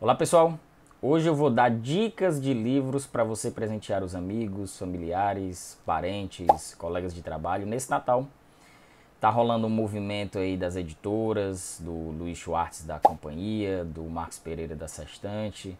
Olá pessoal, hoje eu vou dar dicas de livros para você presentear os amigos, familiares, parentes, colegas de trabalho nesse Natal. Tá rolando um movimento aí das editoras, do Luiz Schwartz da companhia, do Marcos Pereira da Sextante,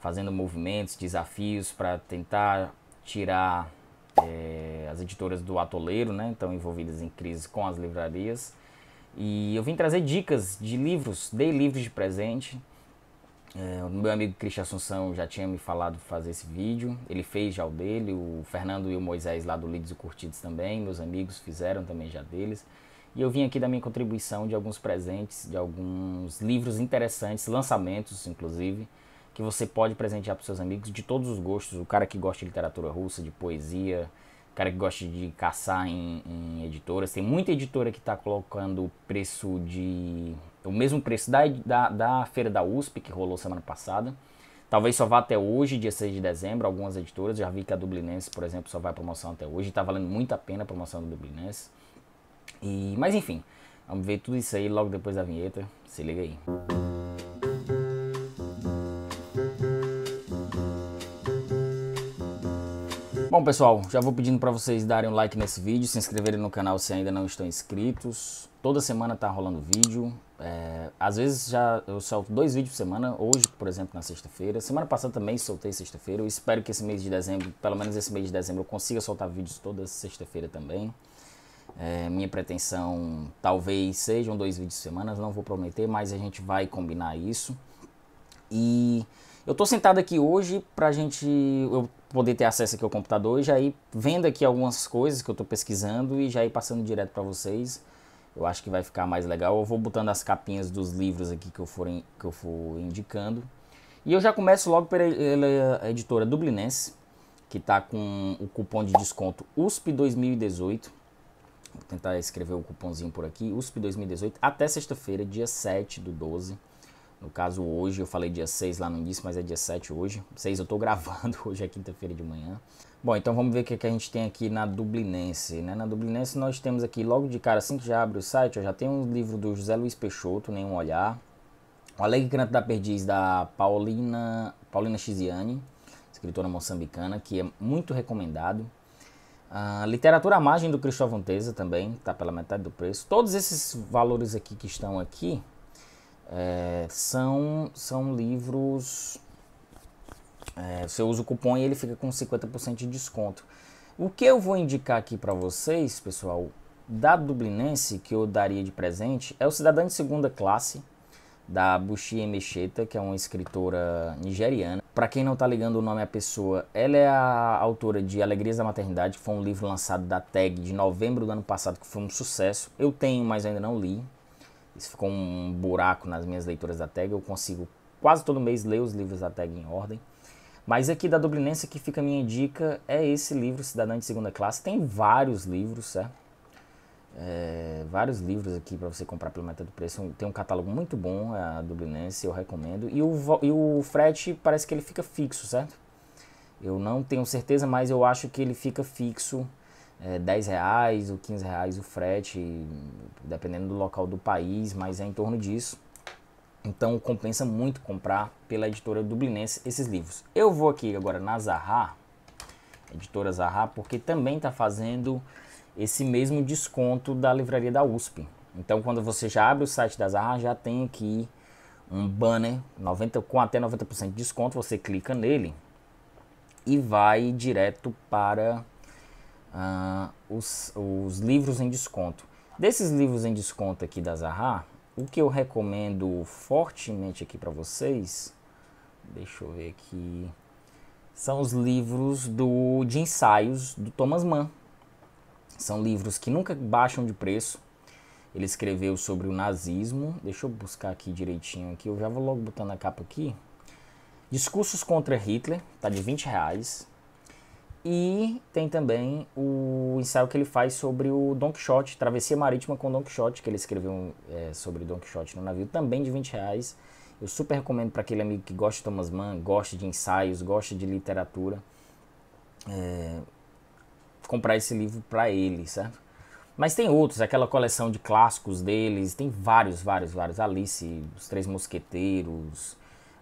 fazendo movimentos, desafios para tentar tirar é, as editoras do atoleiro, né? Estão envolvidas em crise com as livrarias. E eu vim trazer dicas de livros, dei livros de presente é, o meu amigo Cristian Assunção já tinha me falado fazer esse vídeo, ele fez já o dele, o Fernando e o Moisés lá do lidos e Curtidos também, meus amigos fizeram também já deles. E eu vim aqui da minha contribuição de alguns presentes, de alguns livros interessantes, lançamentos inclusive, que você pode presentear para seus amigos de todos os gostos. O cara que gosta de literatura russa, de poesia, o cara que gosta de caçar em, em editoras. Tem muita editora que está colocando preço de o mesmo preço da, da, da feira da USP que rolou semana passada. Talvez só vá até hoje, dia 6 de dezembro, algumas editoras. Já vi que a Dublinense, por exemplo, só vai à promoção até hoje. Está valendo muito a pena a promoção da Dublinense. E, mas enfim, vamos ver tudo isso aí logo depois da vinheta. Se liga aí. Música Bom, pessoal, já vou pedindo para vocês darem um like nesse vídeo, se inscreverem no canal se ainda não estão inscritos. Toda semana tá rolando vídeo. É, às vezes já eu solto dois vídeos por semana, hoje, por exemplo, na sexta-feira. Semana passada também soltei sexta-feira. Eu espero que esse mês de dezembro, pelo menos esse mês de dezembro, eu consiga soltar vídeos toda sexta-feira também. É, minha pretensão talvez sejam dois vídeos por semana, não vou prometer, mas a gente vai combinar isso. E eu tô sentado aqui hoje pra gente. Eu poder ter acesso aqui ao computador e já ir vendo aqui algumas coisas que eu estou pesquisando e já ir passando direto para vocês. Eu acho que vai ficar mais legal. Eu vou botando as capinhas dos livros aqui que eu for, in, que eu for indicando. E eu já começo logo pela, pela editora Dublinense, que está com o cupom de desconto USP 2018. Vou tentar escrever o cupomzinho por aqui, USP 2018, até sexta-feira, dia 7 do 12. No caso, hoje, eu falei dia 6 lá no início, mas é dia 7 hoje. 6 eu estou gravando, hoje é quinta-feira de manhã. Bom, então vamos ver o que, que a gente tem aqui na Dublinense. Né? Na Dublinense nós temos aqui, logo de cara, assim que já abre o site, já tem um livro do José Luiz Peixoto, Nenhum Olhar. O Alegre Canto da Perdiz, da Paulina, Paulina Chiziane, escritora moçambicana, que é muito recomendado. Uh, literatura à margem do Cristóvão Teza também, tá pela metade do preço. Todos esses valores aqui que estão aqui, é, são, são livros. É, você usa o cupom e ele fica com 50% de desconto. O que eu vou indicar aqui para vocês, pessoal, da Dublinense, que eu daria de presente, é o Cidadão de Segunda Classe, da Bushi Mecheta, que é uma escritora nigeriana. Para quem não tá ligando o nome à pessoa, ela é a autora de Alegrias da Maternidade, que foi um livro lançado da Tag de novembro do ano passado, que foi um sucesso. Eu tenho, mas ainda não li. Isso ficou um buraco nas minhas leituras da tag. Eu consigo quase todo mês ler os livros da tag em ordem. Mas aqui da Dublinense que fica a minha dica é esse livro, Cidadão de Segunda Classe. Tem vários livros, certo? É, vários livros aqui para você comprar pelo metade do preço. Tem um catálogo muito bom, é a Dublinense, eu recomendo. E o, e o frete parece que ele fica fixo, certo? Eu não tenho certeza, mas eu acho que ele fica fixo é, 10 reais ou 15 reais o frete, dependendo do local do país, mas é em torno disso. Então compensa muito comprar pela editora dublinense esses livros. Eu vou aqui agora na Zahar, editora Zahar, porque também está fazendo esse mesmo desconto da livraria da USP. Então quando você já abre o site da Zahar, já tem aqui um banner 90, com até 90% de desconto, você clica nele e vai direto para ah, os, os livros em desconto. Desses livros em desconto aqui da Zahar, o que eu recomendo fortemente aqui para vocês, deixa eu ver aqui, são os livros do, de ensaios do Thomas Mann. São livros que nunca baixam de preço. Ele escreveu sobre o nazismo. Deixa eu buscar aqui direitinho aqui. Eu já vou logo botando a capa aqui. Discursos contra Hitler, tá de 20 reais. E tem também o ensaio que ele faz sobre o Don Quixote, Travessia Marítima com Don Quixote, que ele escreveu é, sobre Don Quixote no navio, também de 20 reais. Eu super recomendo para aquele amigo que gosta de Thomas Mann, gosta de ensaios, gosta de literatura, é, comprar esse livro para ele, certo? Mas tem outros, aquela coleção de clássicos deles, tem vários, vários, vários. Alice, Os Três Mosqueteiros,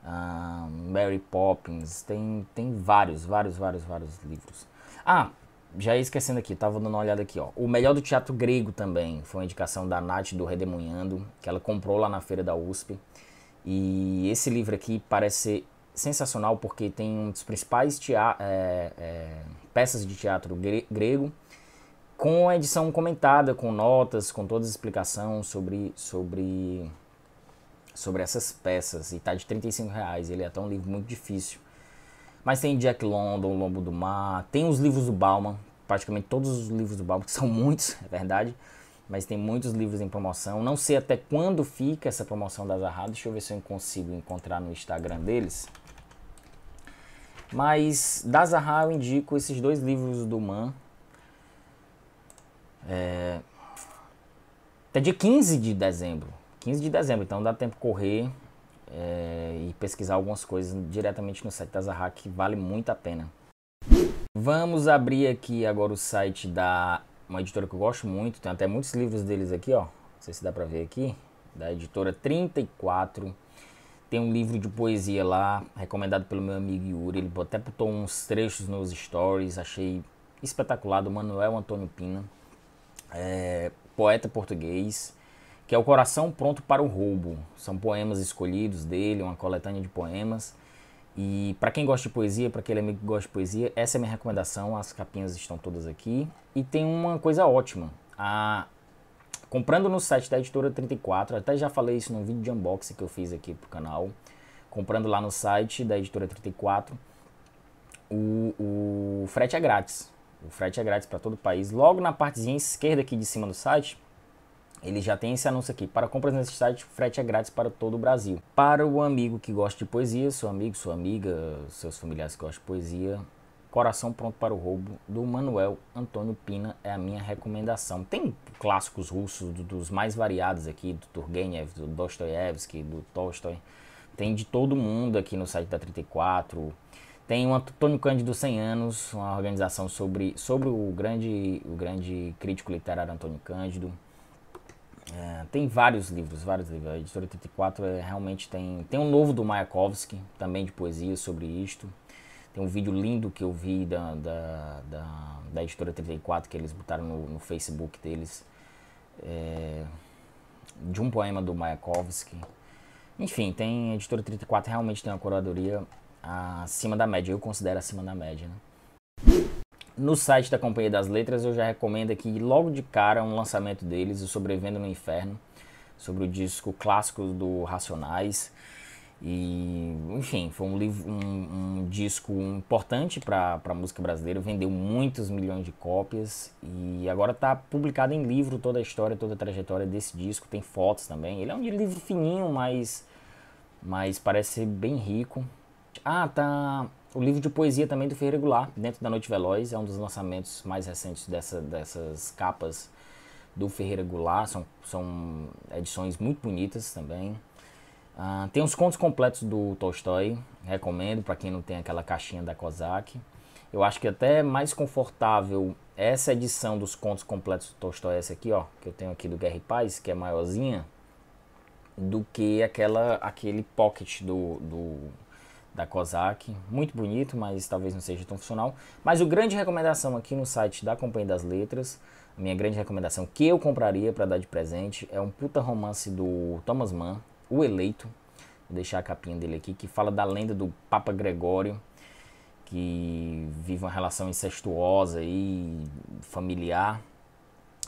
ah, Mary Poppins, tem, tem vários, vários, vários, vários livros. Ah, já ia esquecendo aqui, tava dando uma olhada aqui, ó. O melhor do teatro grego também, foi uma indicação da Nath do Redemoinhando, que ela comprou lá na feira da USP. E esse livro aqui parece ser sensacional porque tem um dos principais é, é, peças de teatro gre grego, com a edição comentada, com notas, com toda a explicação sobre, sobre sobre essas peças e tá de 35 reais. Ele é até um livro muito difícil. Mas tem Jack London, O Lombo do Mar, tem os livros do Bauman, praticamente todos os livros do Bauman, que são muitos, é verdade, mas tem muitos livros em promoção. Não sei até quando fica essa promoção da Zahra. deixa eu ver se eu consigo encontrar no Instagram deles. Mas da Zahra eu indico esses dois livros do Man. É... Até dia 15 de dezembro 15 de dezembro, então dá tempo correr é, e pesquisar algumas coisas diretamente no site da Zaha que vale muito a pena. Vamos abrir aqui agora o site da uma editora que eu gosto muito, tem até muitos livros deles aqui, ó. Não sei se dá para ver aqui, da editora 34. Tem um livro de poesia lá, recomendado pelo meu amigo Yuri. Ele até botou uns trechos nos stories, achei espetacular, do Manuel Antônio Pina, é, poeta português que é O Coração Pronto para o Roubo. São poemas escolhidos dele, uma coletânea de poemas. E para quem gosta de poesia, para aquele amigo que gosta de poesia, essa é a minha recomendação. As capinhas estão todas aqui. E tem uma coisa ótima. A... Comprando no site da editora 34, até já falei isso num vídeo de unboxing que eu fiz aqui pro canal. Comprando lá no site da editora 34, o, o frete é grátis. O frete é grátis para todo o país. Logo na partezinha esquerda aqui de cima do site, ele já tem esse anúncio aqui. Para compras nesse site, frete é grátis para todo o Brasil. Para o amigo que gosta de poesia, seu amigo, sua amiga, seus familiares que gostam de poesia, Coração Pronto para o Roubo, do Manuel Antônio Pina, é a minha recomendação. Tem clássicos russos do, dos mais variados aqui, do Turgenev, do Dostoiévski, do Tolstói. Tem de todo mundo aqui no site da 34. Tem o Antônio Cândido 100 anos, uma organização sobre, sobre o, grande, o grande crítico literário Antônio Cândido. É, tem vários livros, vários livros. A editora 84 é, realmente tem. Tem um novo do Mayakovsky, também de poesia sobre isto. Tem um vídeo lindo que eu vi da, da, da, da editora 34 que eles botaram no, no Facebook deles. É, de um poema do Mayakovsky. Enfim, tem a editora 34 realmente tem uma curadoria acima da média. Eu considero acima da média. Né? No site da Companhia das Letras eu já recomendo aqui logo de cara um lançamento deles, o Sobrevivendo no Inferno, sobre o disco clássico do Racionais. E, enfim, foi um, livro, um, um disco importante para a música brasileira, vendeu muitos milhões de cópias e agora está publicado em livro toda a história, toda a trajetória desse disco, tem fotos também. Ele é um livro fininho, mas, mas parece ser bem rico. Ah, tá o livro de poesia também do Ferreira Goulart, Dentro da Noite Veloz, é um dos lançamentos mais recentes dessa, dessas capas do Ferreira Goulart. São, são edições muito bonitas também. Uh, tem os contos completos do Tolstói, recomendo para quem não tem aquela caixinha da Kozak. Eu acho que até mais confortável essa edição dos contos completos do Tolstói, essa aqui, ó, que eu tenho aqui do Guerra e Paz, que é maiorzinha, do que aquela aquele pocket do, do da COSAC, muito bonito, mas talvez não seja tão funcional. Mas o grande recomendação aqui no site da Companhia das Letras, a minha grande recomendação que eu compraria para dar de presente é um puta romance do Thomas Mann, O Eleito. Vou deixar a capinha dele aqui, que fala da lenda do Papa Gregório, que vive uma relação incestuosa e familiar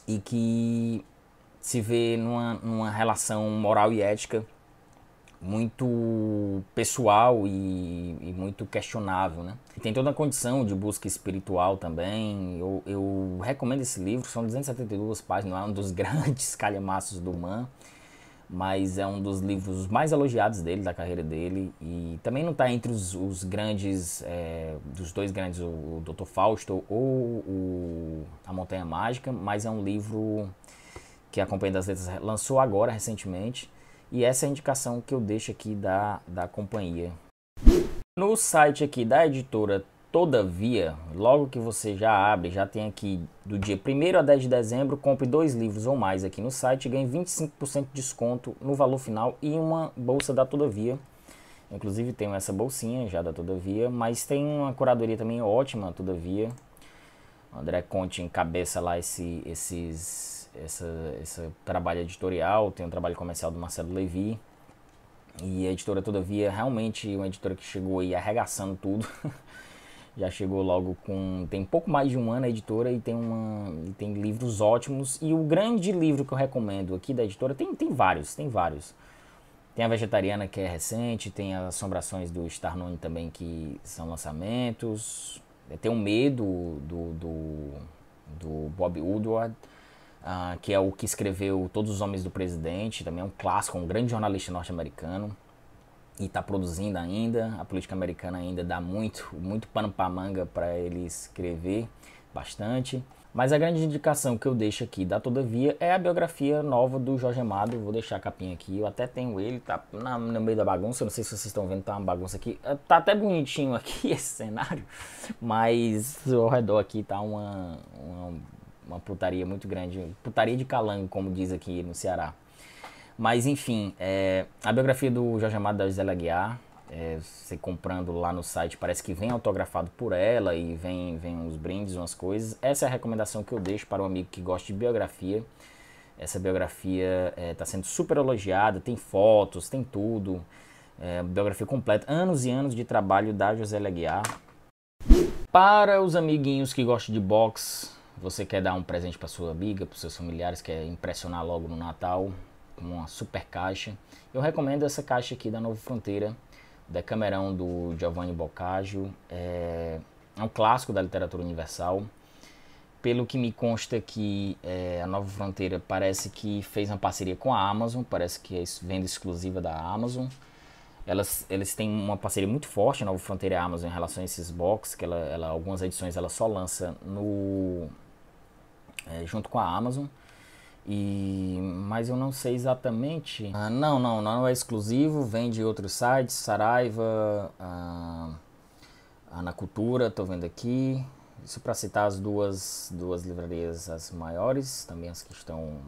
e que se vê numa, numa relação moral e ética muito pessoal e, e, muito questionável, né? Tem toda a condição de busca espiritual também. Eu, eu recomendo esse livro, são 272 páginas, é um dos grandes calhamaços do Man, mas é um dos livros mais elogiados dele, da carreira dele. E também não está entre os, os grandes, é, dos dois grandes, o, o Dr. Fausto ou o A Montanha Mágica, mas é um livro que a Companhia das Letras lançou agora, recentemente e essa é a indicação que eu deixo aqui da, da companhia. No site aqui da editora Todavia, logo que você já abre, já tem aqui do dia 1 a 10 de dezembro, compre dois livros ou mais aqui no site, ganhe 25% de desconto no valor final e uma bolsa da Todavia. Inclusive tenho essa bolsinha já da Todavia, mas tem uma curadoria também ótima, Todavia. O André Conte encabeça lá esse, esses essa, esse trabalho editorial, tem o um trabalho comercial do Marcelo Levi. E a editora Todavia realmente uma editora que chegou aí arregaçando tudo. Já chegou logo com. Tem pouco mais de um ano a editora e tem, uma, e tem livros ótimos. E o grande livro que eu recomendo aqui da editora, tem, tem vários, tem vários. Tem a Vegetariana que é recente, tem as Assombrações do Starnone também que são lançamentos. Tem o Medo do, do, do Bob Woodward uh, que é o que escreveu Todos os Homens do Presidente, também é um clássico, um grande jornalista norte-americano e está produzindo ainda. A política americana ainda dá muito, muito pano para manga para ele escrever bastante. Mas a grande indicação que eu deixo aqui da Todavia é a biografia nova do Jorge Amado. Vou deixar a capinha aqui. Eu até tenho ele, tá na, no meio da bagunça. Eu não sei se vocês estão vendo, tá uma bagunça aqui. Eh, tá até bonitinho aqui esse cenário, mas ao redor aqui tá uma, uma uma putaria muito grande. Putaria de calango, como diz aqui no Ceará. Mas enfim, é, a biografia do Jorge Amado da Gisela Guiar, é, você comprando lá no site, parece que vem autografado por ela e vem, vem uns brindes, umas coisas. Essa é a recomendação que eu deixo para um amigo que gosta de biografia. Essa biografia está é, tá sendo super elogiada, tem fotos, tem tudo. É, biografia completa, anos e anos de trabalho da Gisela Guiar. Para os amiguinhos que gostam de boxe, você quer dar um presente para sua amiga, para seus familiares, quer impressionar logo no Natal, com uma super caixa. Eu recomendo essa caixa aqui da Nova Fronteira, da Camerão do Giovanni Boccaccio. É, é um clássico da literatura universal. Pelo que me consta que é, a Nova Fronteira parece que fez uma parceria com a Amazon, parece que é venda exclusiva da Amazon. Elas, eles têm uma parceria muito forte, a Nova Fronteira e a Amazon, em relação a esses box, que ela, ela, algumas edições ela só lança no, é, junto com a Amazon. E, mas eu não sei exatamente. Ah, não, não, não é exclusivo, vem de outros sites, Saraiva, ah, Anacultura, estou vendo aqui. Isso para citar as duas, duas livrarias as maiores, também as que estão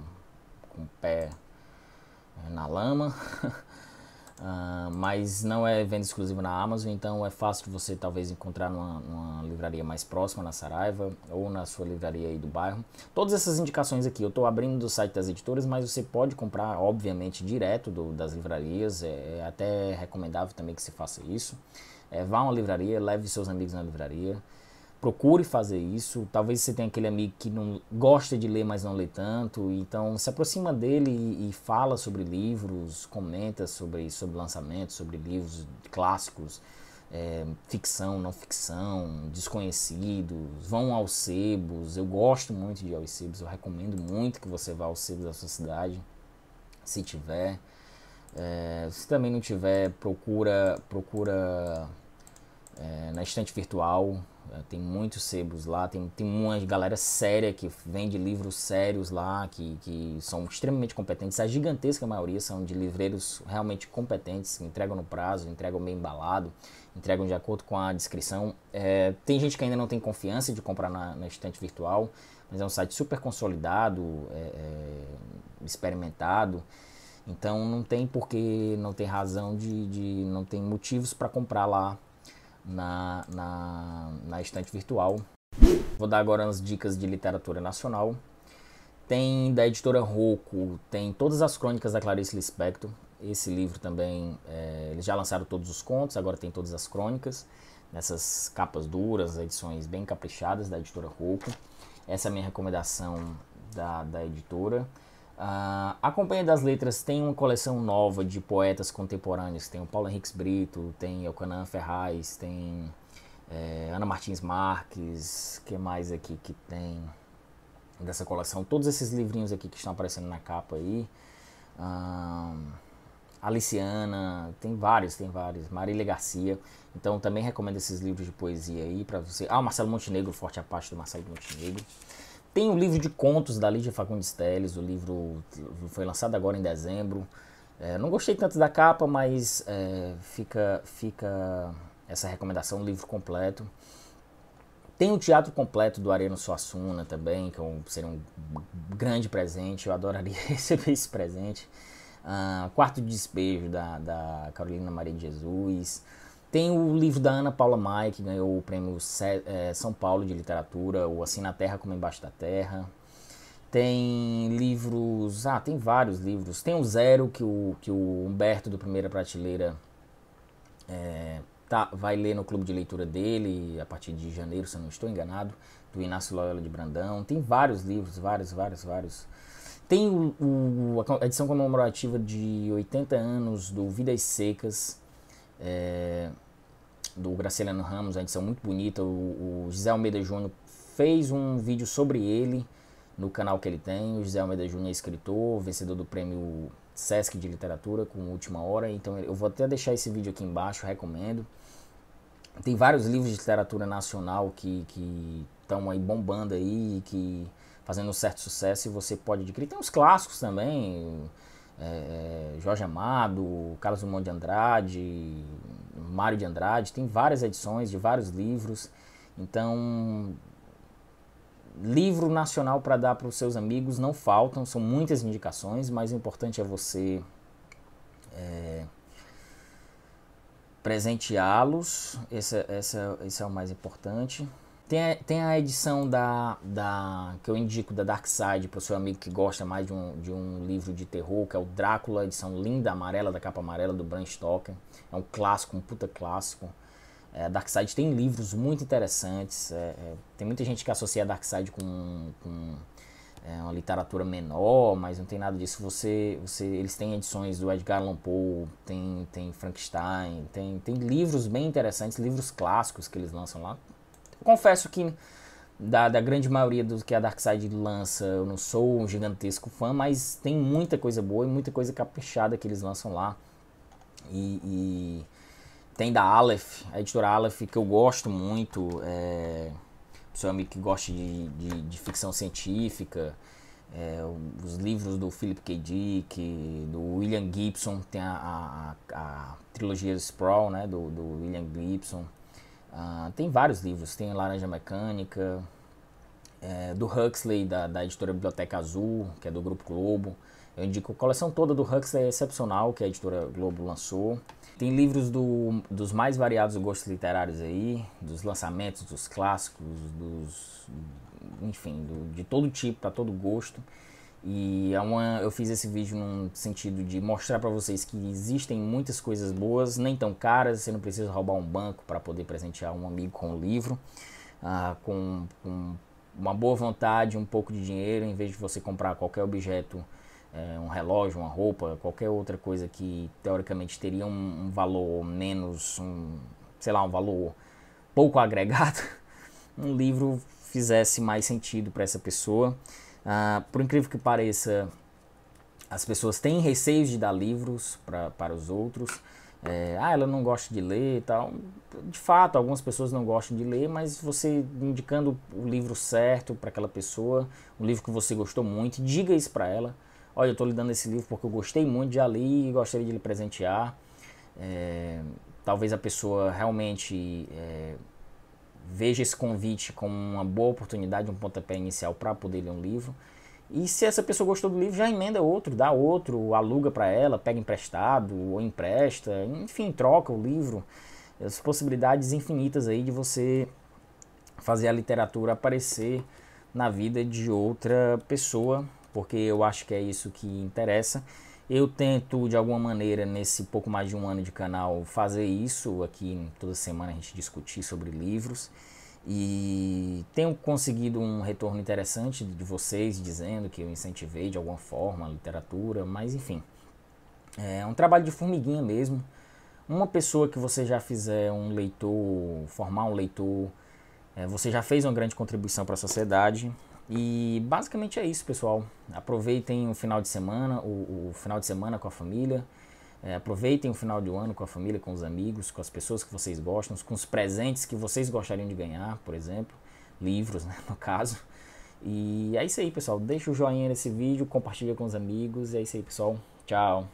com o pé eh, na lama. Uh, mas não é venda exclusiva na Amazon, então é fácil você talvez encontrar numa, numa, livraria mais próxima, na Saraiva ou na sua livraria aí do bairro. Todas essas indicações aqui eu estou abrindo do site das editoras, mas você pode comprar, obviamente, direto do, das livrarias, é, é, até recomendável também que se faça isso. É, vá a uma livraria, leve seus amigos na livraria procure fazer isso. Talvez você tenha aquele amigo que não gosta de ler, mas não lê tanto. Então se aproxima dele e, e fala sobre livros, comenta sobre, sobre lançamentos, sobre livros clássicos. É, ficção, não ficção, desconhecidos, vão aos sebos. Eu gosto muito de ir aos sebos, eu recomendo muito que você vá aos sebos da sua cidade, se tiver. É, se também não tiver, procura, procura é, na estante virtual. É, tem muitos sebos lá, tem, tem uma galera séria que vende livros sérios lá, que, que são extremamente competentes. A gigantesca maioria são de livreiros realmente competentes, que entregam no prazo, entregam bem embalado, entregam de acordo com a descrição. É, tem gente que ainda não tem confiança de comprar na, na estante virtual, mas é um site super consolidado, é, é, experimentado. Então não tem porquê, não tem razão de, de não tem motivos para comprar lá na, na, na estante virtual. Vou dar agora as dicas de literatura nacional. Tem da editora Rocco, tem todas as crônicas da Clarice Lispector. Esse livro também, é, eles já lançaram todos os contos, agora tem todas as crônicas, nessas capas duras, edições bem caprichadas da editora Rocco. Essa é a minha recomendação da, da editora. Uh, a Companhia das Letras tem uma coleção nova de poetas contemporâneos. Tem o Paulo Henrique Brito, tem Elcanã Ferraz, tem é, Ana Martins Marques, que mais aqui que tem dessa coleção? Todos esses livrinhos aqui que estão aparecendo na capa aí. Uh, Aliciana, tem vários, tem vários. Marília Garcia. Então também recomendo esses livros de poesia aí para você. Ah, o Marcelo Montenegro, Forte a parte do Marcelo Montenegro. Tem o livro de contos da Lídia Fagundes Teles, o livro foi lançado agora em dezembro. É, não gostei tanto da capa, mas é, fica, fica essa recomendação, o livro completo. Tem o teatro completo do Areno Suassuna também, que é seria um grande presente, eu adoraria receber esse presente. Uh, Quarto de Despejo da, da Carolina Maria de Jesus. Tem o livro da Ana Paula Mai, que ganhou o prêmio é, São Paulo de Literatura, o Assim na Terra como Embaixo da Terra. Tem livros, ah, tem vários livros. Tem o Zero, que o, que o Humberto do Primeira Prateleira é, tá, vai ler no clube de leitura dele a partir de janeiro, se eu não estou enganado, do Inácio Loyola de Brandão. Tem vários livros, vários, vários, vários. Tem o, o, a edição comemorativa de 80 anos do Vidas Secas, é, do Graciliano Ramos, uma edição muito bonita. O, o José Almeida Júnior fez um vídeo sobre ele no canal que ele tem. O José Almeida Júnior é escritor, vencedor do prêmio Sesc de Literatura com Última Hora. Então eu vou até deixar esse vídeo aqui embaixo, recomendo. Tem vários livros de literatura nacional que estão aí bombando aí, que fazendo um certo sucesso e você pode adquirir. Tem uns clássicos também. É, é, Jorge Amado, Carlos Drummond de Andrade, Mário de Andrade, tem várias edições de vários livros. Então, livro nacional para dar para os seus amigos não faltam, são muitas indicações, mas o importante é você é, presenteá-los, esse, é, esse, esse é o mais importante. Tem a, tem a edição da, da que eu indico da Dark Side para o seu amigo que gosta mais de um, de um livro de terror, que é o Drácula, edição linda amarela da capa amarela do Bram Stoker. É um clássico, um puta clássico. É, Dark Side tem livros muito interessantes. É, é, tem muita gente que associa Dark Side com, com é, uma literatura menor, mas não tem nada disso. Você, você, eles têm edições do Edgar Allan Poe, tem, tem Frankenstein, tem, tem livros bem interessantes, livros clássicos que eles lançam lá confesso que da, da, grande maioria do que a Darkseid lança, eu não sou um gigantesco fã, mas tem muita coisa boa e muita coisa caprichada que eles lançam lá. E, e tem da Aleph, a editora Aleph, que eu gosto muito. É, seu amigo que gosta de, de, de ficção científica. É, os livros do Philip K. Dick, do William Gibson, tem a, a, a trilogia Sprawl, né, do, do William Gibson. Ah, tem vários livros, tem Laranja Mecânica, é, do Huxley, da, da editora Biblioteca Azul, que é do Grupo Globo. Eu indico a coleção toda do Huxley é excepcional, que a editora Globo lançou. Tem livros do, dos mais variados gostos literários aí, dos lançamentos, dos clássicos, dos. enfim, do, de todo tipo, para todo gosto. E é uma, eu fiz esse vídeo no sentido de mostrar para vocês que existem muitas coisas boas, nem tão caras, você não precisa roubar um banco para poder presentear um amigo com um livro, ah, com, com, uma boa vontade, um pouco de dinheiro, em vez de você comprar qualquer objeto, eh, um relógio, uma roupa, qualquer outra coisa que teoricamente teria um, um valor menos, um, sei lá, um valor pouco agregado, um livro fizesse mais sentido para essa pessoa. Ah, por incrível que pareça, as pessoas têm receios de dar livros pra, para os outros. É, ah, ela não gosta de ler e tal. De fato, algumas pessoas não gostam de ler, mas você indicando o livro certo para aquela pessoa, um livro que você gostou muito, diga isso para ela. Olha, eu estou lhe dando esse livro porque eu gostei muito, de ali e gostaria de lhe presentear. É, talvez a pessoa realmente é, veja esse convite como uma boa oportunidade, um pontapé inicial para poder ler um livro. E se essa pessoa gostou do livro, já emenda outro, dá outro, aluga para ela, pega emprestado ou empresta, enfim, troca o livro. As possibilidades infinitas aí de você fazer a literatura aparecer na vida de outra pessoa, porque eu acho que é isso que interessa. Eu tento, de alguma maneira, nesse pouco mais de um ano de canal, fazer isso. Aqui toda semana a gente discutir sobre livros. E tenho conseguido um retorno interessante de vocês, dizendo que eu incentivei de alguma forma a literatura, mas enfim. É um trabalho de formiguinha mesmo. Uma pessoa que você já fizer um leitor, formar um leitor, é, você já fez uma grande contribuição para a sociedade. E basicamente é isso, pessoal. Aproveitem o final de semana, o, o final de semana com a família. É, aproveitem o final de ano com a família, com os amigos, com as pessoas que vocês gostam, com os presentes que vocês gostariam de ganhar, por exemplo, livros, né, no caso. E é isso aí, pessoal. Deixa o joinha nesse vídeo, compartilha com os amigos. E é isso aí, pessoal. Tchau.